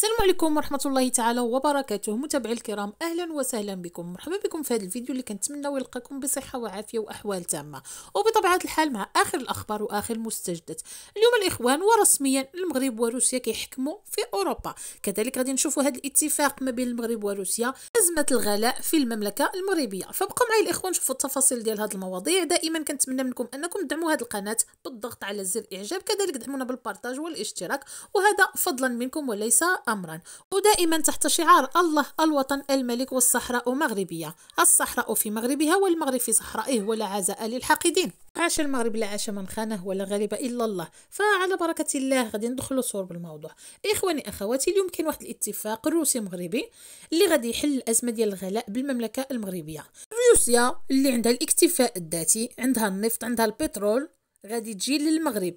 السلام عليكم ورحمة الله تعالى وبركاته متابعي الكرام أهلا وسهلا بكم مرحبا بكم في هذا الفيديو اللي كنتمنى يلقاكم بصحة وعافية وأحوال تامة وبطبيعة الحال مع آخر الأخبار وآخر المستجدات اليوم الإخوان ورسميا المغرب وروسيا كيحكموا في أوروبا كذلك غادي نشوفوا هذا الاتفاق ما بين المغرب وروسيا أزمة الغلاء في المملكة المغربية فبقوا معي الإخوان شوفوا التفاصيل ديال هذه المواضيع دائما كنتمنى منكم أنكم تدعموا هذه القناة بالضغط على زر إعجاب كذلك دعمونا بالبارتاج والاشتراك وهذا فضلا منكم وليس أمرا ودائما تحت شعار الله الوطن الملك والصحراء مغربية الصحراء في مغربها والمغرب في صحرائه ولا عزاء للحاقدين عاش المغرب لا عاش من خانه ولا غلب الا الله فعلى بركه الله غادي ندخلوا صور بالموضوع اخواني اخواتي اليوم كاين واحد الاتفاق روسي مغربي اللي غادي يحل الازمه ديال الغلاء بالمملكه المغربيه روسيا اللي عندها الاكتفاء الذاتي عندها النفط عندها البترول غادي تجي للمغرب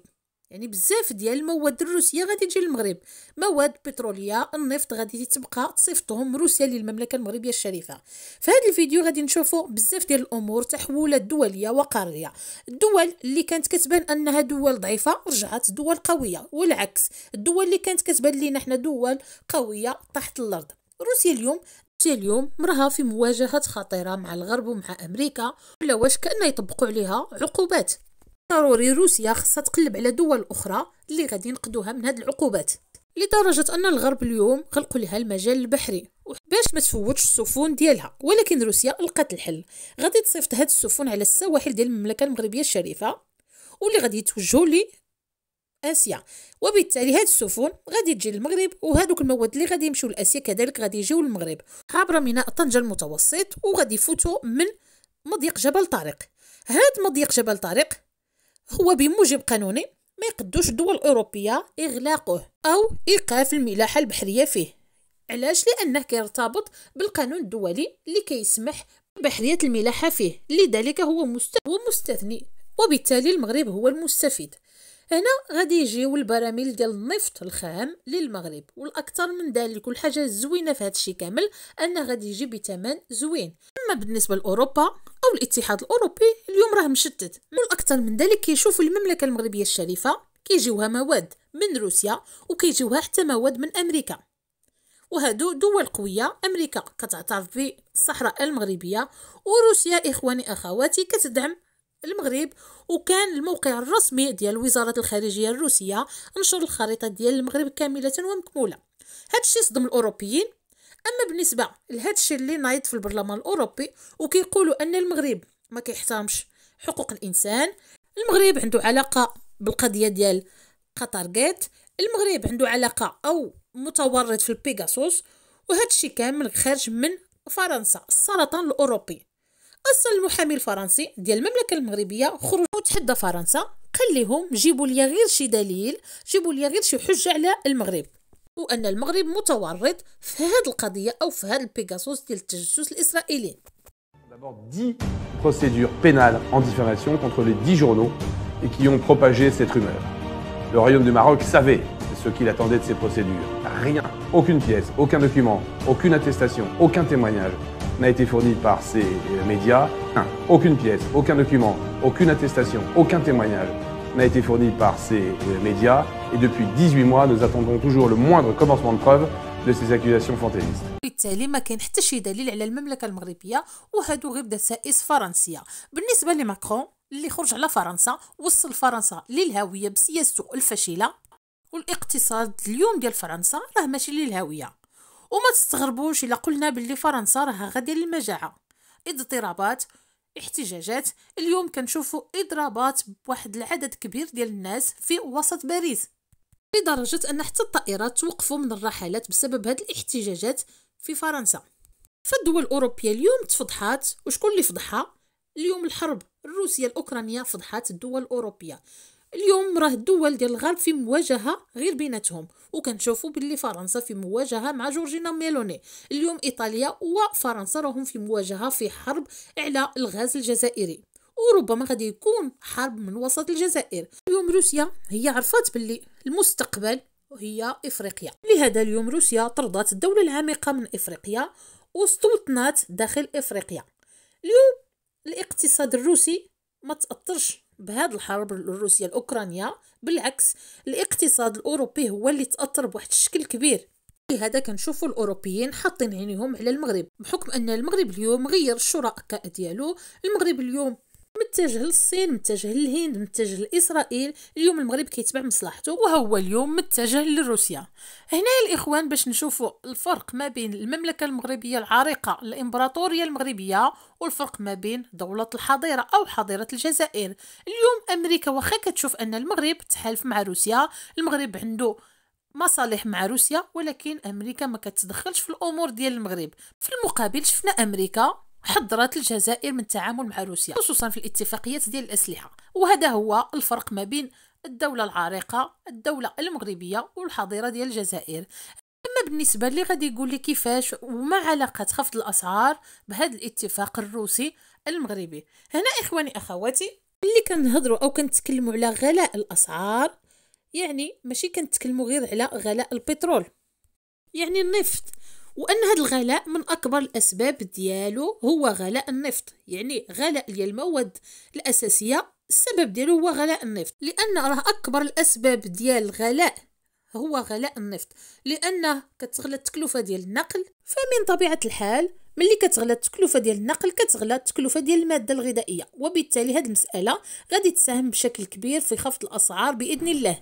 يعني بزاف ديال المواد الروسيه غادي تجي للمغرب مواد بتروليه النفط غادي تبقى تصيفطهم روسيا للمملكه المغربيه الشريفه في هذا الفيديو غادي نشوفوا بزاف ديال الامور تحولات دوليه وقاريه الدول اللي كانت كتبان انها دول ضعيفه رجعت دول قويه والعكس الدول اللي كانت كتبان لينا حنا دول قويه تحت الارض روسيا اليوم روسيا اليوم راها في مواجهه خطيره مع الغرب ومع امريكا ولا واش كانه يطبقوا عليها عقوبات ضروري روسيا خاصها تقلب على دول أخرى اللي غادي ينقذوها من هاد العقوبات لدرجة أن الغرب اليوم غلقوا لها المجال البحري باش ما تفوتش السفن ديالها ولكن روسيا لقات الحل غادي تصيفط هاد السفن على السواحل ديال المملكة المغربية الشريفة واللي غادي يتوجهوا لي اسيا وبالتالي هاد السفن غادي تجي للمغرب وهذوك المواد اللي غادي يمشيو لاسيا كذلك غادي يجيو للمغرب عبر ميناء طنجة المتوسط وغادي يفوتوا من مضيق جبل طارق هاد مضيق جبل طارق هو بموجب قانوني ما يقدوش الدول الأوروبية إغلاقه أو إيقاف الملاحة البحرية فيه علاش لأنه كيرتبط بالقانون الدولي اللي كيسمح بحرية الملاحة فيه لذلك هو مستثني وبالتالي المغرب هو المستفيد هنا غادي يجيو البراميل ديال النفط الخام للمغرب والاكثر من ذلك والحاجه الزوينه في هذا الشيء كامل انه غادي يجي بثمن زوين اما بالنسبه لاوروبا أو الاتحاد الأوروبي اليوم راه مشتت والأكثر من ذلك كيشوفوا المملكة المغربية الشريفة كيجيوها مواد من روسيا وكيجيوها حتى مواد من أمريكا وهادو دول قوية أمريكا كتعترف بالصحراء المغربية وروسيا إخواني أخواتي كتدعم المغرب وكان الموقع الرسمي ديال وزارة الخارجية الروسية نشر الخريطة ديال المغرب كاملة ومكمولة هادشي صدم الأوروبيين اما بالنسبه لهذا الشيء اللي نايض في البرلمان الاوروبي وكيقولوا ان المغرب ما كيحترمش حقوق الانسان المغرب عنده علاقه بالقضيه ديال قطر جيت المغرب عنده علاقه او متورط في البيغاسوس وهذا الشيء كامل خارج من فرنسا السرطان الاوروبي اصلا المحامي الفرنسي ديال المملكه المغربيه خرج وتحدى فرنسا قال لهم جيبوا لي غير شي دليل جيبوا لي غير شي حجه على المغرب D'abord 10 procédures pénales en diffamation contre les 10 journaux et qui ont propagé cette rumeur. Le royaume du Maroc savait ce qu'il attendait de ces procédures. Rien, aucune pièce, aucun document, aucune attestation, aucun témoignage n'a été fourni par ces euh, médias. Aucune pièce, aucun document, aucune attestation, aucun témoignage n'a été fournie par ces euh, médias et depuis 18 mois, nous attendons toujours le moindre commencement de preuve de ces accusations fantaisistes. بالتالي ما كان حتى شي دليل على المملكه المغربيه وهادو غير دسائس فرنسيه بالنسبه لماكرون اللي خرج على فرنسا وصل فرنسا للهويه بسياسته الفاشله والاقتصاد اليوم ديال فرنسا راه ماشي للهويه وما تستغربوش الا قلنا باللي فرنسا راها غاديه للمجاعه اضطرابات احتجاجات اليوم كنشوفوا اضرابات بواحد العدد كبير ديال الناس في وسط باريس لدرجه ان حتى الطائرات توقفوا من الرحلات بسبب هذه الاحتجاجات في فرنسا فالدول الاوروبيه اليوم تفضحات وشكون اللي فضحها اليوم الحرب الروسيه الاوكرانيه فضحات الدول الاوروبيه اليوم راه الدول ديال الغرب في مواجهه غير بيناتهم وكنشوفوا باللي فرنسا في مواجهه مع جورجينا ميلوني اليوم ايطاليا وفرنسا راهم في مواجهه في حرب على الغاز الجزائري وربما غادي يكون حرب من وسط الجزائر اليوم روسيا هي عرفات باللي المستقبل هي افريقيا لهذا اليوم روسيا طردت الدوله العميقه من افريقيا واستوطنت داخل افريقيا اليوم الاقتصاد الروسي ما تاثرش بهذه الحرب الروسية الأوكرانية بالعكس الاقتصاد الأوروبي هو اللي تأثر بواحد الشكل كبير لهذا كنشوفوا الاوروبيين حاطين عينيهم على المغرب بحكم ان المغرب اليوم غير الشركاء ديالو المغرب اليوم متجه للصين متجه للهند متجه لاسرائيل اليوم المغرب كيتبع مصلحته وهو اليوم متجه لروسيا هنا الاخوان باش نشوفوا الفرق ما بين المملكه المغربيه العريقه الامبراطوريه المغربيه والفرق ما بين دوله الحضيره او حضيره الجزائر اليوم امريكا واخا كتشوف ان المغرب تحالف مع روسيا المغرب عنده مصالح مع روسيا ولكن امريكا ما كتدخلش في الامور ديال المغرب في المقابل شفنا امريكا حذرت الجزائر من التعامل مع روسيا خصوصا في الاتفاقيات ديال الأسلحة وهذا هو الفرق ما بين الدولة العريقة الدولة المغربية والحظيرة ديال الجزائر اما بالنسبه اللي غادي يقول لي كيفاش وما علاقه خفض الاسعار بهذا الاتفاق الروسي المغربي هنا اخواني اخواتي اللي كنهضروا او كنتكلموا على غلاء الاسعار يعني ماشي كنتكلموا غير على غلاء البترول يعني النفط وان هذا الغلاء من اكبر الاسباب ديالو هو غلاء النفط يعني غلاء ديال المواد الاساسيه السبب ديالو هو غلاء النفط لان راه اكبر الاسباب ديال الغلاء هو غلاء النفط لان كتغلى التكلفه ديال النقل فمن طبيعه الحال ملي كتغلى التكلفه ديال النقل كتغلى التكلفه ديال الماده الغذائيه وبالتالي هذه المساله غادي تساهم بشكل كبير في خفض الاسعار باذن الله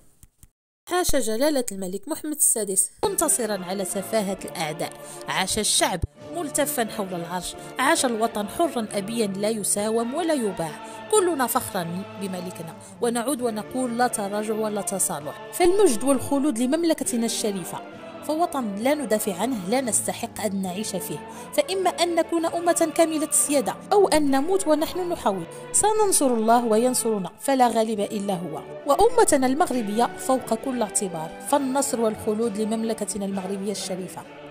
عاش جلالة الملك محمد السادس منتصرا على سفاهة الأعداء عاش الشعب ملتفا حول العرش عاش الوطن حرا أبيا لا يساوم ولا يباع كلنا فخرا بملكنا ونعود ونقول لا تراجع ولا تصالح فالمجد والخلود لمملكتنا الشريفة فوطن لا ندافع عنه لا نستحق أن نعيش فيه فإما أن نكون أمة كاملة السيادة أو أن نموت ونحن نحاول سننصر الله وينصرنا فلا غالب إلا هو وأمتنا المغربية فوق كل اعتبار فالنصر والخلود لمملكتنا المغربية الشريفة